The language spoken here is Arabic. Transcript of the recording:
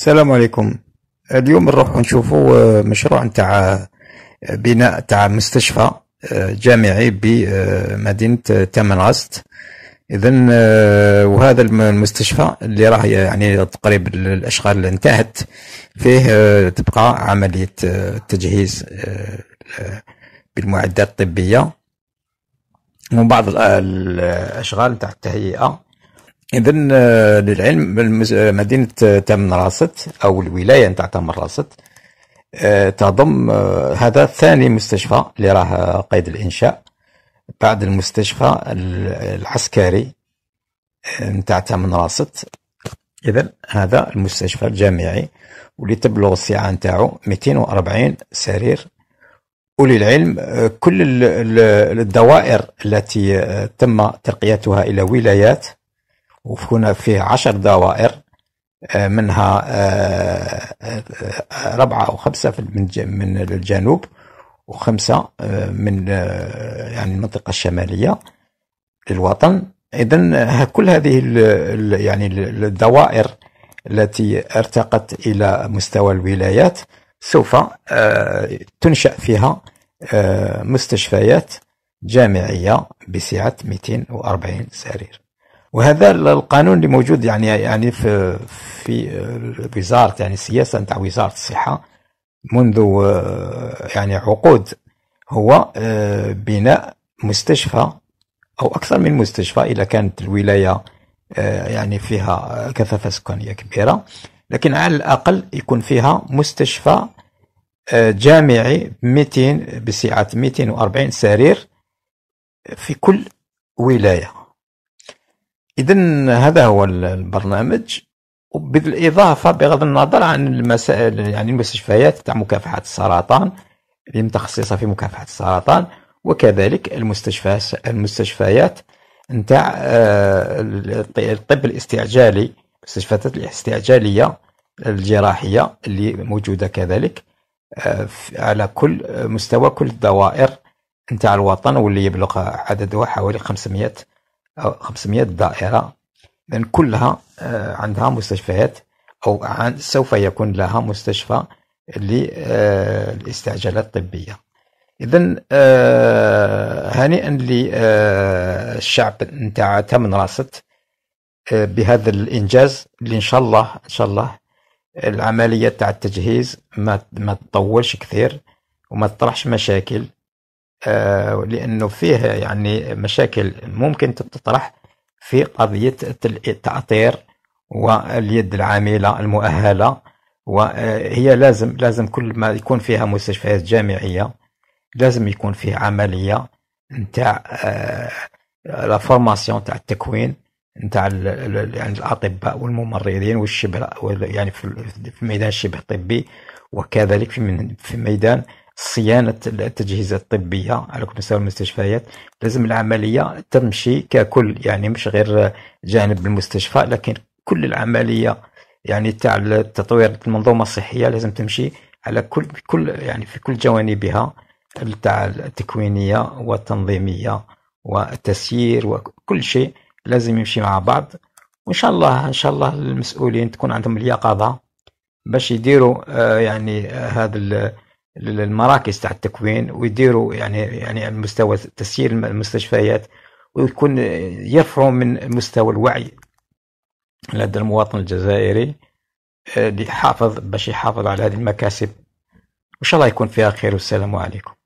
السلام عليكم اليوم نروح نشوفوا آه، مشروع نتاع آه، بناء تاع مستشفى آه، جامعي بمدينة تمنغست عست اذا وهذا المستشفى اللي راه يعني تقريبا الاشغال اللي انتهت فيه تبقى عملية التجهيز بالمعدات الطبية وبعض الاشغال تاع التهيئة اذا آه، للعلم آه، مدينه آه، تمن راست او الولايه نتاع تمن راست تضم هذا ثاني مستشفى اللي راه قيد الانشاء بعد المستشفى العسكري نتاع تمن راست اذا هذا المستشفى الجامعي واللي تبلغ السعه نتاعو 240 سرير وللعلم كل الدوائر التي تم ترقيتها الى ولايات وهنا فيه عشر دوائر آه، منها آه، آه، ربعة أو خمسة من من الجنوب وخمسة من يعني المنطقة الشمالية للوطن إذا كل هذه يعني الدوائر التي ارتقت إلى مستوى الولايات سوف تنشأ فيها مستشفيات جامعية بسعة 240 سرير وهذا القانون اللي موجود يعني يعني في في وزاره يعني السياسه نتاع وزاره الصحه منذ آه، يعني عقود هو آه، بناء مستشفى او اكثر من مستشفى اذا كانت الولايه آه، يعني فيها كثافه سكانيه كبيره لكن على الاقل يكون فيها مستشفى جامعي 200 بسعه 240 سرير في كل ولايه إذا هذا هو البرنامج وبالإضافة بغض النظر عن المسائل يعني المستشفيات تاع مكافحة السرطان اللي متخصصة في مكافحة السرطان وكذلك المستشفى المستشفيات نتاع آه، الطب الاستعجالي المستشفيات الاستعجالية الجراحية اللي موجودة كذلك آه، على كل مستوى كل الدوائر نتاع الوطن واللي يبلغ عددها حوالي 500 أو 500 دائرة لأن كلها آه، عندها مستشفيات أو سوف يكون لها مستشفى آه، للاستعجالات الطبية إذا آه، هنيئا للشعب نتاع تمن راست بهذا الإنجاز اللي إن شاء الله إن شاء الله العملية تاع التجهيز ما ما تطولش كثير وما تطرحش مشاكل آه، لأنه فيه يعني مشاكل ممكن تطرح في قضية التعطير واليد العاملة المؤهلة وهي لازم لازم كل ما يكون فيها مستشفيات جامعية لازم يكون فيه عملية نتاع آه، لا فورماسيون تاع التكوين نتاع يعني الأطباء والممرضين والشبه يعني في ميدان الشبه الطبي وكذلك في في ميدان صيانة التجهيزات الطبية على كل مستوى المستشفيات لازم العملية تمشي ككل يعني مش غير جانب المستشفى لكن كل العملية يعني تاع تطوير المنظومة الصحية لازم تمشي على كل كل يعني في كل جوانبها تاع التكوينية والتنظيمية والتسيير وكل شيء لازم يمشي مع بعض وان شاء الله ان شاء الله المسؤولين تكون عندهم اليقظة باش يديروا آه، يعني آه، هذا المراكز تاع التكوين ويديروا يعني يعني مستوى تسيير المستشفيات ويكون يرفعوا من مستوى الوعي لدى المواطن الجزائري اللي آه، حافظ باش يحافظ على هذه المكاسب وان شاء الله يكون فيها خير والسلام عليكم